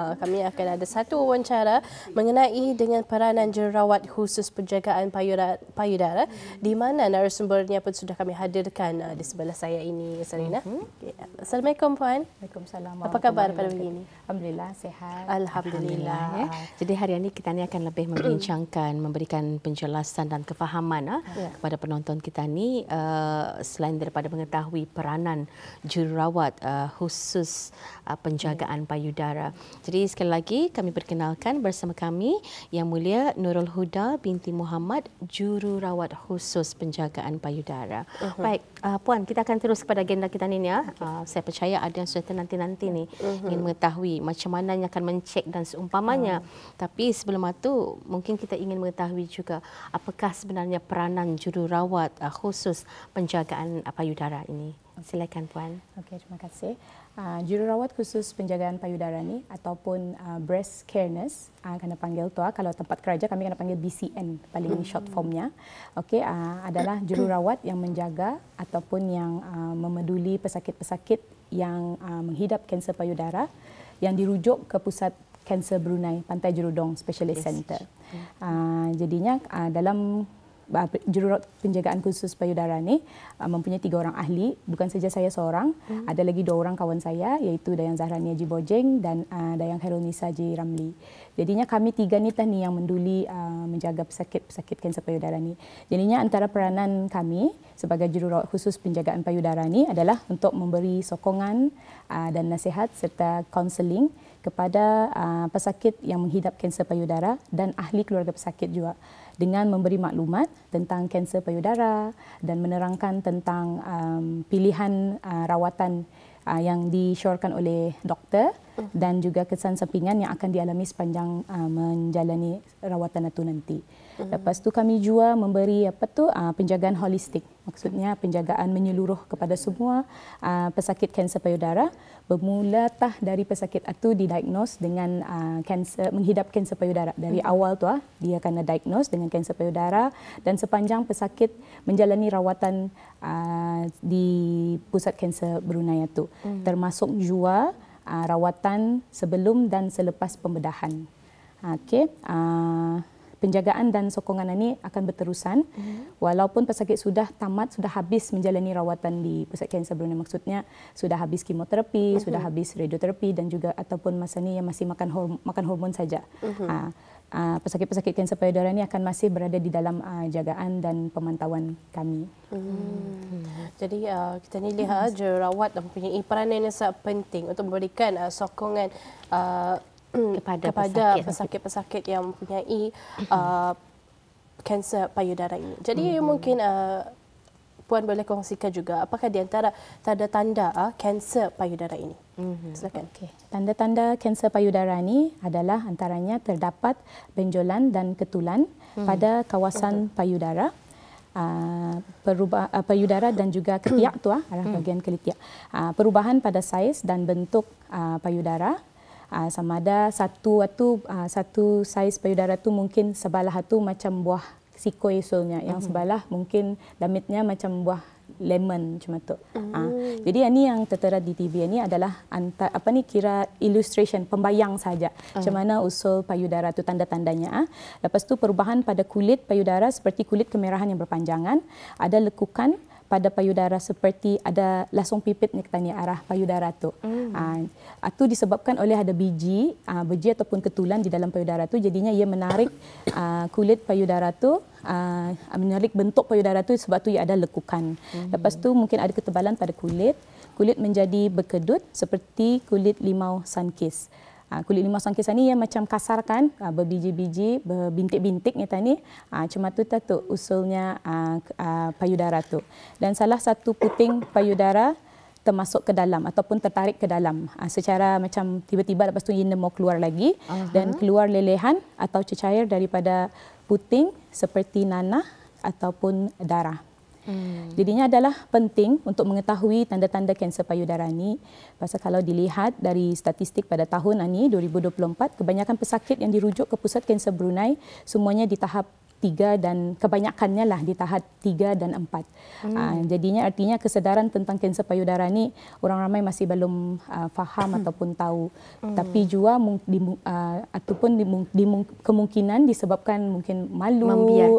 Ah, kami akan ada satu wawancara mengenai dengan peranan jerawat khusus penjagaan payudara, di mana narasumbernya pun sudah kami hadirkan ah, di sebelah saya ini Sarina. Mhm. Ah, Assalamualaikum puan. Waalaikumsalam. Apa khabar pada hari ini? Alhamdulillah sehat. Alhamdulillah. Eh. Jadi hari ini kita ni akan lebih membincangkan, memberikan penjelasan dan kefahaman ya. kepada penonton kita ni selain daripada mengetahui peranan jerawat khusus penjagaan ya. payudara. Jadi sekali lagi kami perkenalkan bersama kami Yang Mulia Nurul Huda binti Muhammad, juru rawat Khusus Penjagaan Payudara. Uh-huh. Baik, uh, Puan, kita akan terus kepada agenda kita ini. Ya. Okay. Uh, saya percaya ada yang sudah nanti-nanti ini uh-huh. ingin mengetahui macam mana yang akan mencek dan seumpamanya. Uh-huh. Tapi sebelum itu, mungkin kita ingin mengetahui juga apakah sebenarnya peranan Jururawat uh, Khusus Penjagaan Payudara ini. Silakan Puan. Okay, terima kasih. Ah, jururawat khusus penjagaan payudara ni ataupun uh, breast care nurse uh, kena panggil tua kalau tempat kerja kami kena panggil BCN paling ini hmm. short formnya okey uh, adalah jururawat yang menjaga ataupun yang uh, memeduli pesakit-pesakit yang uh, menghidap kanser payudara yang dirujuk ke pusat kanser Brunei Pantai Jurudong Specialist yes. Center. Uh, hmm. jadinya uh, dalam uh, ah, jururawat penjagaan khusus payudara ni ah, mempunyai tiga orang ahli bukan saja saya seorang hmm. ada lagi dua orang kawan saya iaitu Dayang Zahrani Haji Bojeng dan uh, Dayang Khairul Nisa Haji Ramli jadinya kami tiga ni tah ni yang menduli uh, menjaga pesakit-pesakit kanser payudara ni jadinya antara peranan kami sebagai jururawat khusus penjagaan payudara ni adalah untuk memberi sokongan uh, dan nasihat serta counseling kepada uh, pesakit yang menghidap kanser payudara dan ahli keluarga pesakit juga dengan memberi maklumat tentang kanser payudara dan menerangkan tentang um, pilihan uh, rawatan uh, yang disyorkan oleh doktor dan juga kesan sampingan yang akan dialami sepanjang uh, menjalani rawatan itu nanti. Mm-hmm. Lepas tu kami juga memberi apa tu uh, penjagaan holistik. Maksudnya penjagaan menyeluruh kepada semua uh, pesakit kanser payudara bermula tah dari pesakit itu didiagnose dengan uh, kanser menghidap kanser payudara dari mm-hmm. awal tu ah uh, dia kena diagnose dengan kanser payudara dan sepanjang pesakit menjalani rawatan uh, di pusat kanser Brunei itu mm. termasuk juga uh, rawatan sebelum dan selepas pembedahan. Ah, okey, uh, penjagaan dan sokongan ini akan berterusan mm-hmm. walaupun pesakit sudah tamat sudah habis menjalani rawatan di pusat kanser sebelumnya maksudnya sudah habis kemoterapi, mm-hmm. sudah habis radioterapi dan juga ataupun masa ni yang masih makan horm- makan hormon saja. Mm-hmm. Uh, Ah, pesakit-pesakit kanser payudara ini akan masih berada di dalam uh, jagaan dan pemantauan kami. Hmm. Jadi uh, kita ni lihat jerawat punya peranan yang sangat penting untuk memberikan uh, sokongan uh, kepada, kepada pesakit-pesakit yang mempunyai uh, kanser payudara ini. Jadi hmm. mungkin uh, puan boleh kongsikan juga apakah di antara tanda-tanda ah, kanser payudara ini. Mhm. Silakan. Okay. Tanda-tanda kanser payudara ini adalah antaranya terdapat benjolan dan ketulan hmm. pada kawasan Betul. payudara. Uh, ah, perubahan uh, payudara dan juga ketiak tu ah arah hmm. bahagian hmm. ketiak. Uh, perubahan pada saiz dan bentuk uh, payudara uh, sama ada satu atau uh, satu saiz payudara tu mungkin sebelah tu macam buah sikoisulnya yang mm-hmm. sebelah mungkin damitnya macam buah lemon cuma tu. Mm. Ha. Jadi yang ni yang tertera di TV ini adalah anta, apa ni kira illustration pembayang saja. Oh. Macam mm. mana usul payudara tu tanda-tandanya Ha. Lepas tu perubahan pada kulit payudara seperti kulit kemerahan yang berpanjangan, ada lekukan pada payudara seperti ada lasung pipit ni ketanya arah payudara tu. Itu mm. ha. disebabkan oleh ada biji, ha, biji ataupun ketulan di dalam payudara tu jadinya ia menarik ha, kulit payudara tu uh, menarik bentuk payudara tu sebab tu ia ada lekukan. Mm-hmm. Lepas tu mungkin ada ketebalan pada kulit. Kulit menjadi berkedut seperti kulit limau sunkis. Uh, ah, kulit limau sunkis ni yang macam kasar kan, uh, ah, berbiji-biji, berbintik-bintik ni tadi. Uh, cuma tu tu usulnya uh, uh, payudara tu. Dan salah satu puting payudara termasuk ke dalam ataupun tertarik ke dalam ha, secara macam tiba-tiba lepas tu ini mau keluar lagi uh-huh. dan keluar lelehan atau cecair daripada puting seperti nanah ataupun darah. Hmm. ini adalah penting untuk mengetahui tanda-tanda kanser payudara ini. Pasal kalau dilihat dari statistik pada tahun ini 2024, kebanyakan pesakit yang dirujuk ke pusat kanser Brunei semuanya di tahap tiga dan kebanyakannya lah di tahap tiga dan empat. Hmm. Uh, jadinya artinya kesedaran tentang kanser payudara ni orang ramai masih belum uh, faham hmm. ataupun tahu. Hmm. Tapi juga di, uh, ataupun di, di, kemungkinan disebabkan mungkin malu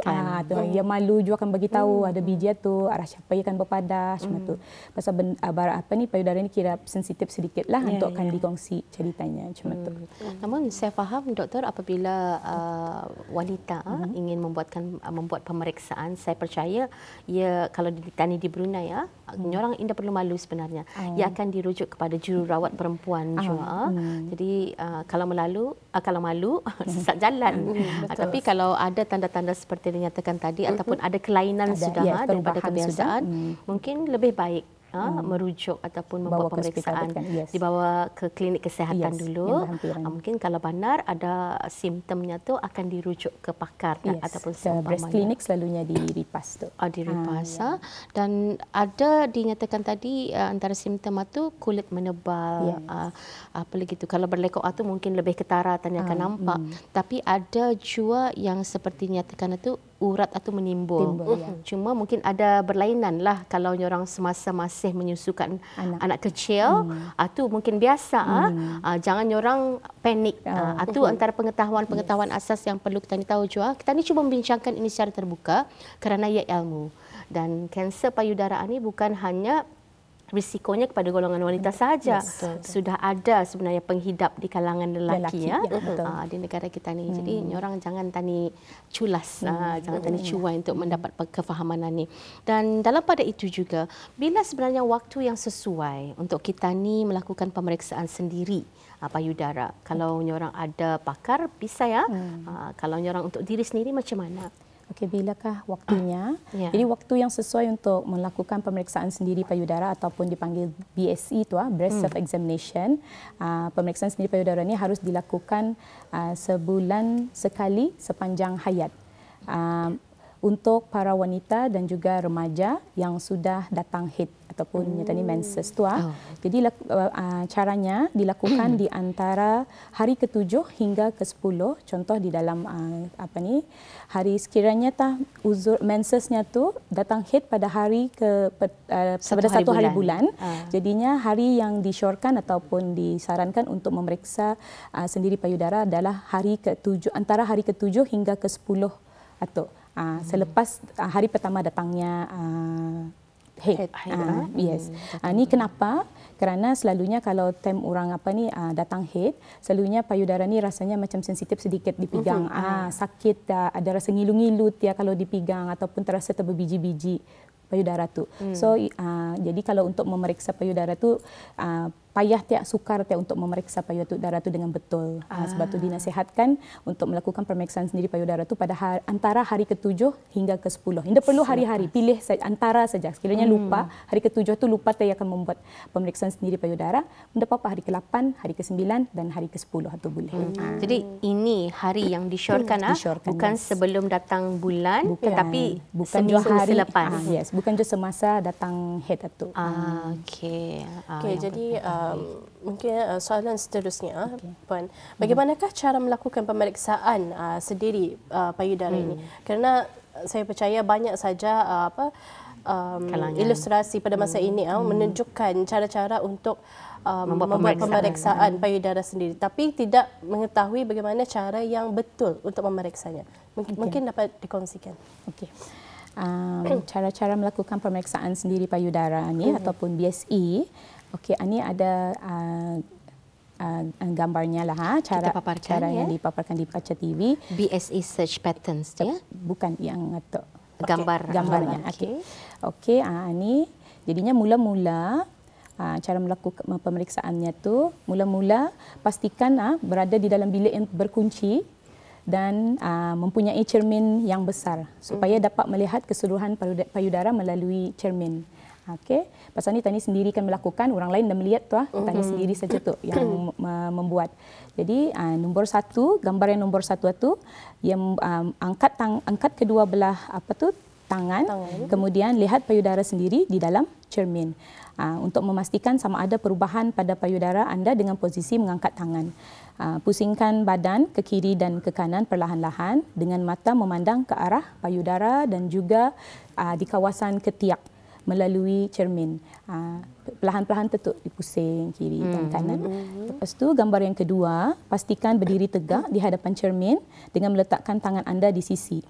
uh, atau hmm. malu juga akan bagi tahu hmm. ada biji tu arah siapa yang akan berpadah hmm. tu. Pasal ben, uh, apa ni payudara ni kira sensitif sedikit lah yeah, untuk yeah. akan ya. dikongsi ceritanya macam hmm. tu. Hmm. Namun saya faham doktor apabila uh, wanita hmm. ingin membuatkan ah, membuat pemeriksaan saya percaya ya kalau ditani di Brunei ya hmm. orang tidak perlu malu sebenarnya hmm. ia oh. akan dirujuk kepada jururawat perempuan hmm. juga hmm. jadi uh, kalau melalu uh, kalau malu sesat jalan hmm. uh, tapi kalau ada tanda-tanda seperti dinyatakan tadi hmm. ataupun ada kelainan ada, sudah ya, daripada kebiasaan sudah. Hmm. mungkin lebih baik ha, hmm. merujuk ataupun membuat bawa pemeriksaan yes. dibawa ke klinik kesihatan yes. dulu ha, mungkin kalau benar ada simptomnya tu akan dirujuk ke pakar yes. ha, ataupun breast clinic selalunya di ripas tu ha, di ripas ha, Ya. dan ada dinyatakan tadi eh, antara simptom tu kulit menebal yes. ha, apa lagi tu kalau berlekuk itu mungkin lebih ketara tanya akan ha, nampak hmm. tapi ada jua yang seperti nyatakan tu urat atau menimbul. Timbul, uh-huh. ya. Mhm. Cuma mungkin ada berlainan lah kalau orang semasa masih menyusukan anak, anak kecil, itu hmm. uh, mungkin biasa. Ah, hmm. Uh, jangan orang panik. Itu oh. uh, uh-huh. antara pengetahuan-pengetahuan yes. asas yang perlu kita ni tahu juga. Kita ni cuma membincangkan ini secara terbuka kerana ia ilmu. Dan kanser payudara ini bukan hanya risikonya kepada golongan wanita saja. Sudah ada sebenarnya penghidap di kalangan lelaki, lelaki ya, ya ah, di negara kita ni. Hmm. Jadi orang jangan tani culas, ah, hmm. jangan tani hmm. cuai untuk mendapat kefahaman ini. Dan dalam pada itu juga, bila sebenarnya waktu yang sesuai untuk kita ni melakukan pemeriksaan sendiri apa ah, payudara. Kalau nyorang ada pakar, bisa ya. Hmm. Kalau nyorang untuk diri sendiri macam mana? Okey, bilakah waktunya? Yeah. Ya. Jadi waktu yang sesuai untuk melakukan pemeriksaan sendiri payudara ataupun dipanggil BSE itu ah, breast self examination. Hmm. Ah, pemeriksaan sendiri payudara ini harus dilakukan uh, sebulan sekali sepanjang hayat. Uh, untuk para wanita dan juga remaja yang sudah datang hit. E ataupun hmm. yang tadi menses tu ah. Oh. Jadi uh, uh, caranya dilakukan hmm. di antara hari ketujuh hingga ke sepuluh. Contoh di dalam uh, apa ni hari sekiranya tah uzur mensesnya tu datang hit pada hari ke per, uh, satu pada hari satu hari bulan. bulan. Uh. Jadinya hari yang disyorkan ataupun disarankan untuk memeriksa uh, sendiri payudara adalah hari ketujuh antara hari ketujuh hingga ke sepuluh atau uh, hmm. selepas uh, hari pertama datangnya uh, head, uh, yes hmm, uh, ni kenapa kerana selalunya kalau tem orang apa ni uh, datang head selalunya payudara ni rasanya macam sensitif sedikit dipegang mm-hmm. uh, sakit uh, ada rasa ngilu-ngilu dia ya kalau dipegang ataupun terasa terbebiji-biji payudara tu hmm. so uh, jadi kalau untuk memeriksa payudara tu uh, payah tiap sukar tiap untuk memeriksa payudara darah tu dengan betul. Ah. ah. Sebab tu dinasihatkan untuk melakukan pemeriksaan sendiri payudara tu pada hari, antara hari ketujuh hingga ke sepuluh. Ini perlu hari-hari. Pilih antara saja. Sekiranya hmm. lupa, hari ketujuh tu lupa tiap akan membuat pemeriksaan sendiri payudara. Tidak apa-apa hari ke-8, hari ke-9 dan hari ke-10 itu boleh. Hmm. Hmm. Jadi ini hari yang disyorkan, hmm. Ah. bukan yes. sebelum datang bulan bukan. tetapi bukan seminggu hari. selepas. Ah, yes, bukan just semasa datang head itu. Lah ah, okay. Ah, okay jadi uh, um, mungkin uh, soalan seterusnya eh, okay. puan mhm. bagaimanakah hmm. cara melakukan pemeriksaan uh, sendiri uh, payudara hmm. ini kerana saya percaya banyak saja uh, apa um, ilustrasi pada masa hmm. ini uh, hmm. menunjukkan cara-cara untuk um, membuat, membuat pemeriksaan ya. payudara sendiri tapi tidak mengetahui bagaimana cara yang betul untuk memeriksanya M- okay. mungkin dapat dikongsikan okey Um, cara-cara melakukan pemeriksaan sendiri payudara ini mm-hmm. ataupun BSI e, Okey, ini ada uh, uh, gambarnya lah ha, cara paparkan, cara ya? dipaparkan di kaca TV. BSA search patterns ya. Bukan yang atau okay. gambar gambarnya. Okey. Okey, okay, uh, ini jadinya mula-mula uh, cara melakukan pemeriksaannya tu mula-mula pastikan uh, berada di dalam bilik yang berkunci dan uh, mempunyai cermin yang besar supaya mm-hmm. dapat melihat keseluruhan payudara melalui cermin. Okey. Pasal ni Tani sendiri kan melakukan, orang lain dah melihat tu ah. Uh-huh. Tani sendiri saja tu yang membuat. Jadi, uh, nombor satu, gambar yang nombor satu tu yang um, angkat tang angkat kedua belah apa tu tangan, tangan. kemudian lihat payudara sendiri di dalam cermin. Uh, untuk memastikan sama ada perubahan pada payudara anda dengan posisi mengangkat tangan. Uh, pusingkan badan ke kiri dan ke kanan perlahan-lahan dengan mata memandang ke arah payudara dan juga uh, di kawasan ketiak melalui cermin. Ah, Pelahan-pelahan tetuk dipusing kiri hmm. dan kanan. Hmm. Lepas tu gambar yang kedua, pastikan berdiri tegak di hadapan cermin dengan meletakkan tangan anda di sisi.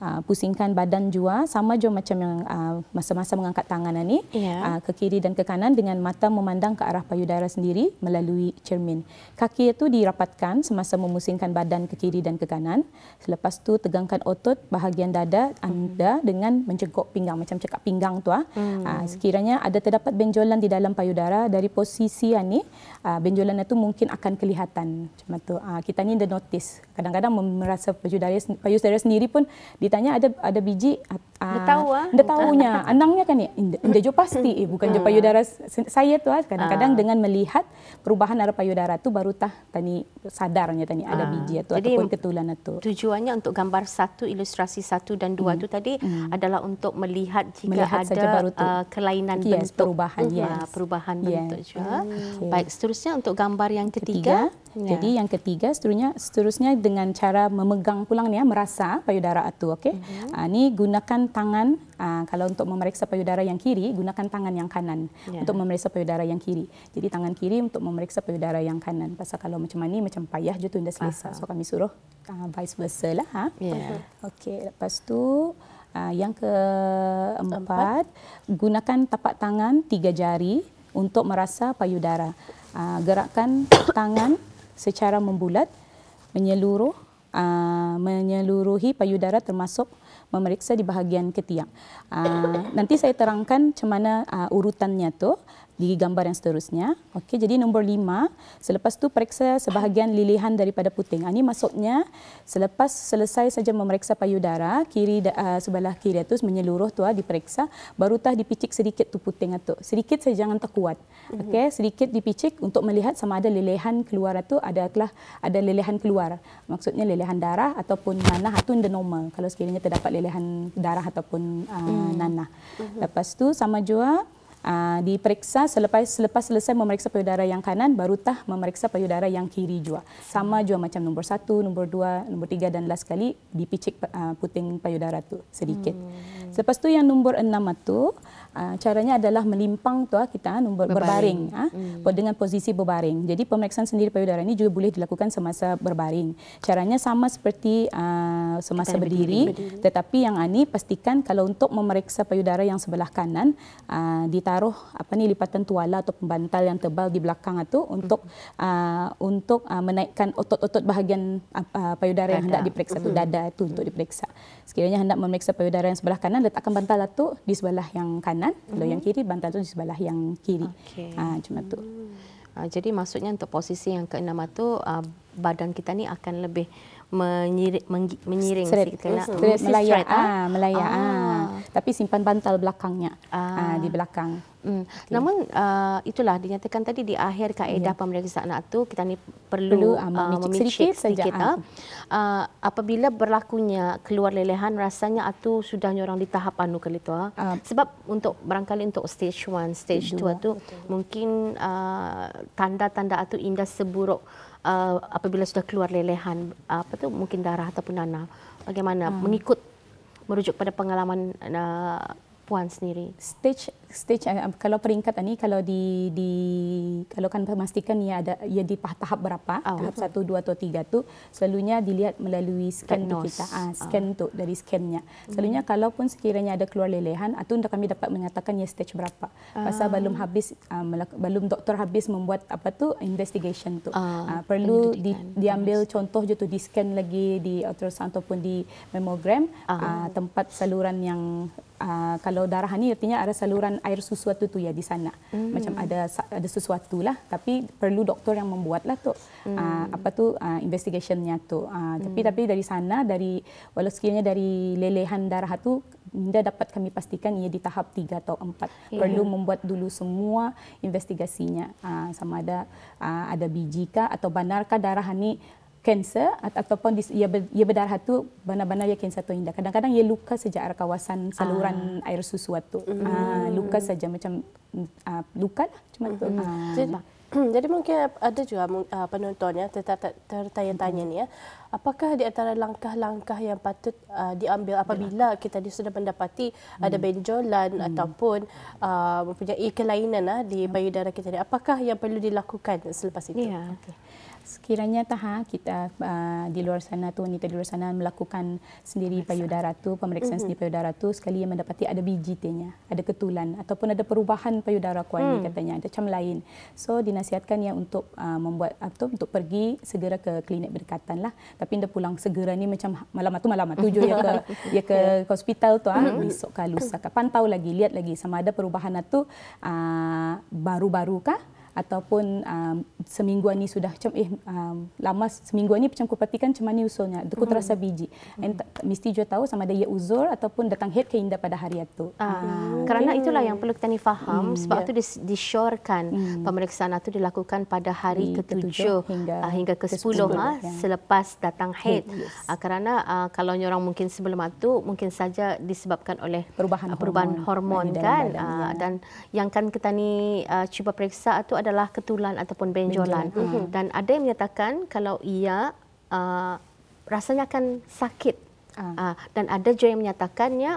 Uh, pusingkan badan jua sama jua macam yang uh, masa-masa mengangkat tangan ni yeah. Uh, ke kiri dan ke kanan dengan mata memandang ke arah payudara sendiri melalui cermin. Kaki itu dirapatkan semasa memusingkan badan ke kiri dan ke kanan. Selepas tu tegangkan otot bahagian dada anda mm-hmm. dengan mencengkok pinggang macam cekak pinggang tu ah. Mm. Sekiranya ada terdapat benjolan di dalam payudara dari posisi ni ah, benjolan itu mungkin akan kelihatan macam tu. Ah, kita ni the notice. Kadang-kadang merasa payudara payudara sendiri pun di ditanya ada ada biji dia tahu ah. Dia ah. tahunya. Anangnya kan eh, ni, dia jo pasti eh bukan jo hmm. payudara saya tu ah. Kadang-kadang ah. dengan melihat perubahan arah payudara tu baru tah tani sadarnya tani ada ah. biji atau Jadi, ataupun ketulan tu. Tujuannya untuk gambar satu ilustrasi satu dan dua hmm. tu tadi hmm. adalah untuk melihat jika melihat ada baru Uh, kelainan yes, bentuk perubahan uh, yes. perubahan bentuk yes. juga. Okay. Baik, seterusnya untuk gambar yang ketiga. ketiga. Ya. Jadi yang ketiga seterusnya seterusnya dengan cara memegang pulang ni ya, merasa payudara tu, okey. Hmm. Ah gunakan tangan uh, kalau untuk memeriksa payudara yang kiri gunakan tangan yang kanan yeah. untuk memeriksa payudara yang kiri. Jadi tangan kiri untuk memeriksa payudara yang kanan. Pasal kalau macam ni macam payah je tunda selesa. Uh-huh. So kami suruh uh, vice versa lah. Ha? Yeah. Okey, lepas tu uh, yang keempat, Empat. gunakan tapak tangan tiga jari untuk merasa payudara. Uh, gerakkan tangan secara membulat menyeluruh uh, menyeluruhi payudara termasuk memeriksa di bahagian ketiak. Uh, nanti saya terangkan cemana uh, ah, urutannya tu di gambar yang seterusnya. Okey, jadi nombor lima. Selepas tu periksa sebahagian lilihan daripada puting. Ini ah, maksudnya selepas selesai saja memeriksa payudara kiri uh, sebelah kiri itu menyeluruh tu uh, diperiksa baru tah dipicik sedikit tu puting atau sedikit saja jangan terkuat. Mhm. Okey, sedikit dipicik untuk melihat sama ada lilihan keluar itu adalah ada lilihan keluar. Maksudnya lilihan darah ataupun nanah atau the normal. Kalau sekiranya terdapat lilihan darah ataupun uh, nanah. Mhm. Lepas tu sama juga Aa, ah, diperiksa selepas selepas selesai memeriksa payudara yang kanan baru tah memeriksa payudara yang kiri juga. Sama juga macam nombor satu, nombor dua, nombor tiga dan last kali dipicik uh, puting payudara tu sedikit. Hmm. Selepas tu yang nombor enam tu Ah, caranya adalah melimpang tu ah, kita ah, berbaring hmm. dengan posisi berbaring. Jadi pemeriksaan sendiri payudara ini juga boleh dilakukan semasa berbaring. Caranya sama seperti uh, semasa berdiri, berdiri tetapi yang ini pastikan kalau untuk memeriksa payudara yang sebelah kanan uh, ditaruh apa ni lipatan tuala atau pembantal yang tebal di belakang itu untuk hmm. uh, untuk uh, menaikkan otot-otot bahagian uh, payudara dada. yang hendak diperiksa hmm. tu dada itu untuk hmm. diperiksa. Sekiranya hendak memeriksa payudara yang sebelah kanan letakkan bantal itu di sebelah yang kanan kanan, mm-hmm. kalau yang mhm. kiri bantal tu di sebelah yang kiri. Okay. Ha, ah, macam tu. Ha, jadi maksudnya untuk posisi yang keenam itu uh, badan kita ni akan lebih menyirik, menggi, menyiring Seret. sikit kena Seret. melayak, Seret, Ah. Tapi simpan bantal belakangnya ah. di belakang. Hmm. Okay. Namun uh, itulah dinyatakan tadi di akhir kaedah yeah. pemeriksaan itu kita ni perlu, perlu uh, ah, ah, memicik sedikit, ah. sedikit uh, apabila berlakunya keluar lelehan rasanya atu sudah nyorang di tahap anu kali tu uh. sebab untuk barangkali untuk stage 1 stage 2 tu Betul. mungkin uh, tanda-tanda atu indah seburuk uh, apabila sudah keluar lelehan uh, apa tu mungkin darah ataupun nanah bagaimana hmm. mengikut merujuk pada pengalaman uh, puan sendiri? Stage stage eh, kalau peringkat ni kalau di di kalau kan memastikan ia ada ia di tahap berapa? Oh. Tahap satu dua atau tiga tu selalunya dilihat melalui scan Diagnose. kita. Ha, ah, ah. scan oh. tu dari scannya. Mhm. Selalunya mm. kalaupun sekiranya ada keluar lelehan atau untuk kami dapat mengatakan ia stage berapa. Pasal belum habis uh, belum doktor habis membuat apa tu investigation tu. Oh. Uh, perlu di, diambil Diagnose. contoh je tu di scan lagi di ultrasound ataupun di mammogram oh. uh, tempat saluran yang uh, kalau darah ni artinya ada saluran air susu atau tu ya di sana. Mm. Macam ada ada sesuatu lah tapi perlu doktor yang membuat lah tu. Mm. Uh, apa tu uh, investigationnya tu. Uh, tapi mm. tapi dari sana dari walau sekiranya dari lelehan darah tu Minda dapat kami pastikan ia di tahap tiga atau empat. Yeah. Perlu membuat dulu semua investigasinya. Uh, sama ada uh, ada biji kah atau benarkah darah ni kanser ataupun ia ia berdarah tu benar-benar ia kanser tu indah. Kadang-kadang ia luka sejak arah kawasan saluran ah. air susu tu. Mm. Mm-hmm. Ah, luka saja macam ah, luka lah cuma tu. Mm. Ah. Jadi, jadi mungkin ada juga ah, penonton ya tertanya-tanya ni ya. Apakah di antara langkah-langkah yang patut uh, diambil apabila ya. kita sudah mendapati hmm. ada benjolan hmm. ataupun uh, mempunyai kelainan uh, di payudara kita ni? Apakah yang perlu dilakukan selepas itu? Ya. Okay sekiranya tahan kita uh, di luar sana tu wanita di luar sana melakukan sendiri payudara tu pemeriksaan mm-hmm. sendiri payudara tu sekali yang mendapati ada biji tanya ada ketulan ataupun ada perubahan payudara kuan mm. katanya ada macam lain so dinasihatkan ya untuk uh, membuat atau untuk pergi segera ke klinik berdekatan lah tapi anda pulang segera ni macam ha, malam tu malam lah, tujuh ya ke ya ke yeah. hospital tu ah mm-hmm. esok ke lusa ke pantau lagi lihat lagi sama ada perubahan lah tu uh, baru-baru kah ataupun um, semingguan ni sudah macam eh um, lama semingguan ni macam ku perhatikan macam mana usulnya aku mm terasa biji hmm. and t- mesti juga tahu sama ada ia uzur ataupun datang head keinda pada hari itu uh, mm kerana itulah yang perlu kita ni faham mm, sebab yeah. tu dis- disyorkan mm. pemeriksaan itu dilakukan pada hari ke-7 hingga, uh, hingga ke-10 10, ha, selepas datang head yes. uh, kerana uh, kalau orang mungkin sebelum itu mungkin saja disebabkan oleh perubahan uh, perubahan hormon, hormon kan dalam, uh, dan yang kan kita ni uh, cuba periksa itu adalah adalah ketulan ataupun benjolan. benjolan. Uh-huh. Dan ada yang menyatakan kalau ia uh, rasanya akan sakit. Uh. Uh, dan ada juga yang menyatakannya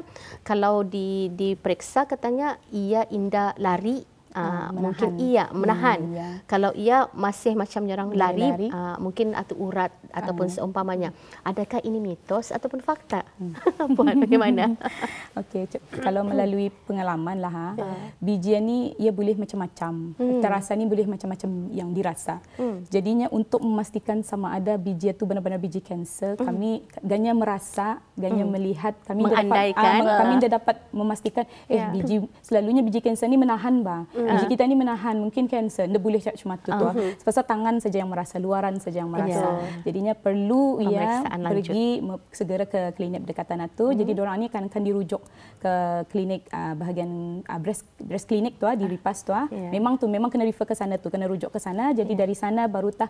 kalau di diperiksa katanya ia indah lari Uh, mungkin iya menahan. Hmm, yeah. Kalau iya masih macam nyerang lari, lari. Uh, mungkin atau urat ataupun seumpamanya. Adakah ini mitos ataupun fakta? Hmm. Puan, bagaimana? Okey, kalau melalui pengalaman lah, ha, uh. Ya. bijian ni ia boleh macam-macam. Hmm. Terasa ni boleh macam-macam yang dirasa. Hmm. Jadinya untuk memastikan sama ada biji itu benar-benar biji kanser, hmm. kami ganya merasa, ganya hmm. melihat, kami dapat, uh, kami dah dapat memastikan, eh yeah. biji selalunya biji kanser ni menahan bang. Mm. Jadi hmm. kita ni menahan mungkin kanser, dia boleh cak cuma tu uh-huh. Hmm. tu. Sebab tangan saja yang merasa, luaran saja yang merasa. Yeah. Jadinya perlu ya pergi segera ke klinik berdekatan itu. Lah uh Jadi hmm. orang ni akan akan dirujuk ke klinik uh, bahagian uh, breast breast clinic tu ah, di Ripas tu. Yeah. Ya. Memang tu memang kena refer ke sana tu, kena rujuk ke sana. Jadi yeah. dari sana baru tah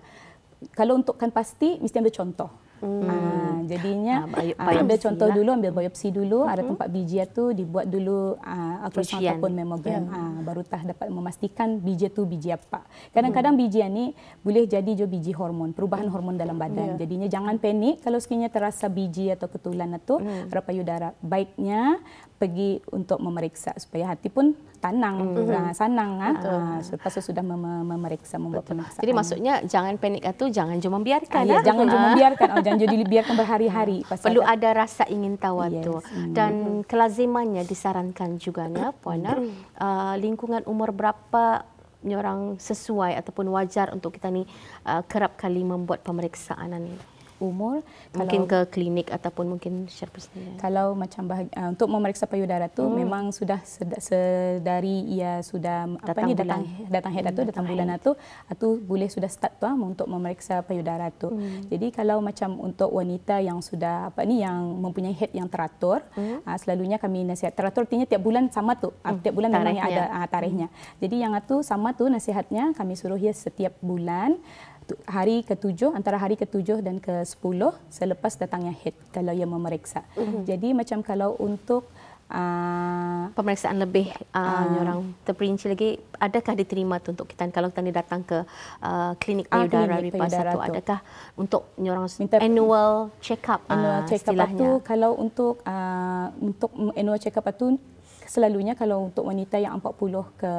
kalau untukkan pasti mesti ada contoh. Hmm. Ha, jadinya ha, ah, bi- ah, ambil contoh lah. dulu ambil biopsi dulu uh ada hmm. tempat biji tu dibuat dulu uh, ultrasound Krucian. ataupun memogram yeah. Ya. ha, baru tah dapat memastikan biji tu biji apa. Kadang-kadang hmm. biji ni boleh jadi juga biji hormon, perubahan hormon dalam badan. Yeah. Jadinya jangan panik kalau sekiranya terasa biji atau ketulan atau hmm. rapa payudara. Baiknya pergi untuk memeriksa supaya hati pun tenang, mm-hmm. senang kan. Ha, sudah mem- memeriksa membuat pemeriksaan. Jadi maksudnya jangan panik atau lah jangan cuma biarkan. Ah, ya, lah. jangan cuma biarkan. Oh, yang jadi biarkan berhari-hari. Ya. Perlu ada rasa ingin tahu yes. tu. Hmm. Dan kelazimannya disarankan juga, ya, Puan. Ya. Hmm. uh, lingkungan umur berapa orang sesuai ataupun wajar untuk kita ni uh, kerap kali membuat pemeriksaan ini? umur mungkin kalau, ke klinik ataupun mungkin share personal ya. kalau macam bahag- uh, ah, untuk memeriksa payudara tu hmm. memang sudah sedari ia sudah datang apa ni bulan. datang datang head hmm, tu datang, datang bulan tu atau boleh sudah start tu ah, untuk memeriksa payudara tu hmm. jadi kalau macam untuk wanita yang sudah apa ni yang mempunyai head yang teratur hmm. uh, selalunya kami nasihat teratur artinya tiap bulan sama tu hmm. tiap bulan tarikhnya. memang ada uh, tarikhnya hmm. jadi yang itu sama tu nasihatnya kami suruh ia setiap bulan hari ke-7 antara hari ke-7 dan ke-10 selepas datangnya head kalau yang memeriksa. Mm-hmm. Jadi macam kalau untuk uh, pemeriksaan lebih uh, uh, orang terperinci lagi adakah diterima tu untuk kita kalau kita ni datang ke uh, klinik payudara uh, payudara itu adakah untuk orang Minta annual check up annual uh, check up itu kalau untuk uh, untuk annual check up itu selalunya kalau untuk wanita yang 40 ke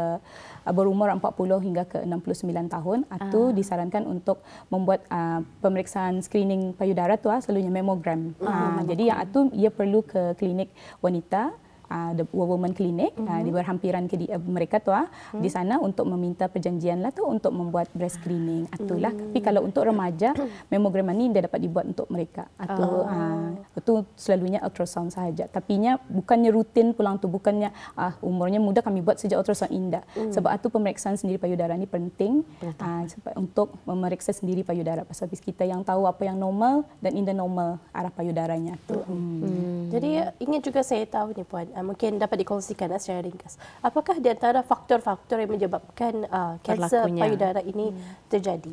ah, berumur 40 hingga ke 69 tahun itu ah. disarankan untuk membuat uh, pemeriksaan screening payudara tu uh, selalunya mammogram. Uh, uh, mammogram. Jadi yang itu ia perlu ke klinik wanita Ah, the woman clinic mm-hmm. Ah, uh, di berhampiran ke di, uh, mereka tu ah mm-hmm. di sana untuk meminta perjanjian lah tu untuk membuat breast screening atulah ah, mm-hmm. tapi kalau untuk remaja mamogram ni dia dapat dibuat untuk mereka atau oh. uh, itu selalunya ultrasound sahaja tapi nya bukannya rutin pulang tu bukannya uh, umurnya muda kami buat sejak ultrasound indah mm. sebab itu pemeriksaan sendiri payudara ni penting uh, untuk memeriksa sendiri payudara pasal kita yang tahu apa yang normal dan in normal arah payudaranya tu mm. Mm. jadi ingat juga saya tahu ni puan mungkin dapat dikongsikan uh, secara ringkas. Apakah di antara faktor-faktor yang menyebabkan uh, kanser payudara ini hmm. terjadi?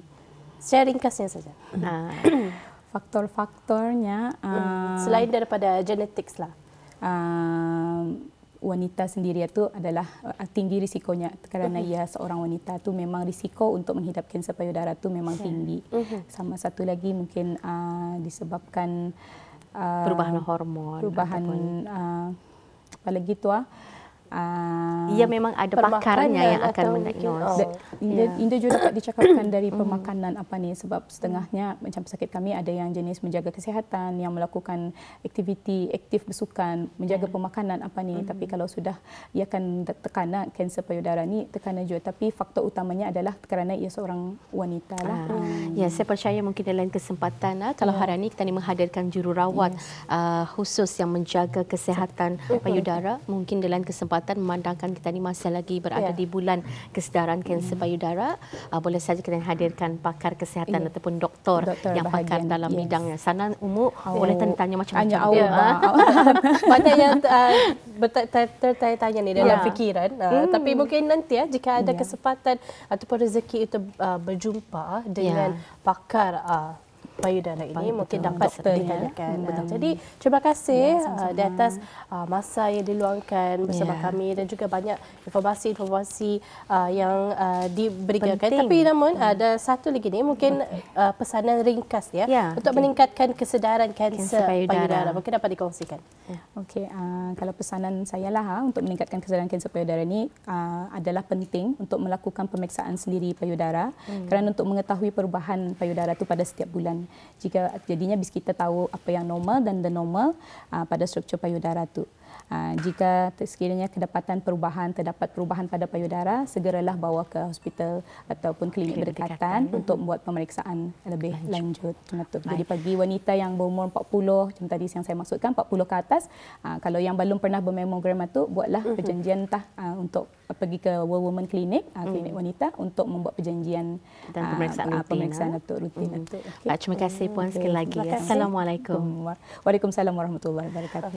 Secara ringkasnya saja. faktor-faktornya hmm, uh, selain daripada genetik lah. Uh, wanita sendiri itu adalah uh, tinggi risikonya kerana uh-huh. ia seorang wanita tu memang risiko untuk menghidap kanser payudara tu memang yeah. Hmm. tinggi. Uh-huh. Sama satu lagi mungkin uh, disebabkan uh, perubahan hormon perubahan ataupun... uh, kalau gitu ah. Uh, ia memang ada pakarnya yang akan mendiagnose. Oh. Indah juga dapat dicakapkan dari hmm. pemakanan apa ni sebab setengahnya macam sakit kami ada yang jenis menjaga kesihatan, yang melakukan aktiviti aktif bersukan, menjaga yeah. Hmm. pemakanan apa ni. Mm-hmm. Tapi kalau sudah ia akan tekanan kanser payudara ni tekanan juga. Tapi faktor utamanya adalah kerana ia seorang wanita lah. Uh, hmm. Ya, saya percaya mungkin dalam kesempatan lah, kalau yeah. hari ini kita ni menghadirkan jururawat yes. uh, khusus yang menjaga kesihatan payudara mungkin dalam kesempatan Selatan memandangkan kita ni masih lagi berada yeah. di bulan kesedaran kanser mm. payudara uh, boleh saja kita hadirkan pakar kesihatan yeah. ataupun doktor, doktor yang bahagian. pakar dalam yes. bidang sanan umum yeah. boleh tanya-tanya macam mana? Hanya awam banyak yang ah, bertanya-tanya ni dalam ya. fikiran ah, tapi hmm. mungkin nanti ya jika ada ya. kesempatan ataupun rezeki itu berjumpa dengan ya. pakar payudara ini Paya, mungkin dapat Doktor, ya. ditanyakan. Ya? Betul. Jadi terima kasih ya, uh, di atas uh, masa yang diluangkan bersama ya. kami dan juga banyak informasi-informasi uh, yang diberikan. Penting. Tapi namun hmm. ada satu lagi ni mungkin okay. pesanan ringkas ya, ya untuk okay. meningkatkan kesedaran kanser, kanser payudara. payudara. Mungkin dapat dikongsikan. Ya. Okey, uh, kalau pesanan saya lah uh, untuk meningkatkan kesedaran kanser payudara ini uh, adalah penting untuk melakukan pemeriksaan sendiri payudara hmm. kerana untuk mengetahui perubahan payudara itu pada setiap bulan jika jadinya bis kita tahu apa yang normal dan the normal uh, pada struktur payudara tu. Ah, jika sekiranya kedapatan perubahan terdapat perubahan pada payudara segeralah bawa ke hospital ataupun klinik, klinik berdekatan, berdekatan untuk membuat pemeriksaan lebih lanjut, lanjut. jadi bagi wanita yang berumur 40 macam tadi yang saya maksudkan 40 ke atas ah, kalau yang belum pernah bermemogram itu buatlah perjanjian entah ah, untuk pergi ke World Women Clinic mm. klinik wanita untuk membuat perjanjian dan pemeriksaan rutin, pemeriksaan untuk rutin terima kasih puan sekali lagi Assalamualaikum Waalaikumsalam warahmatullahi wabarakatuh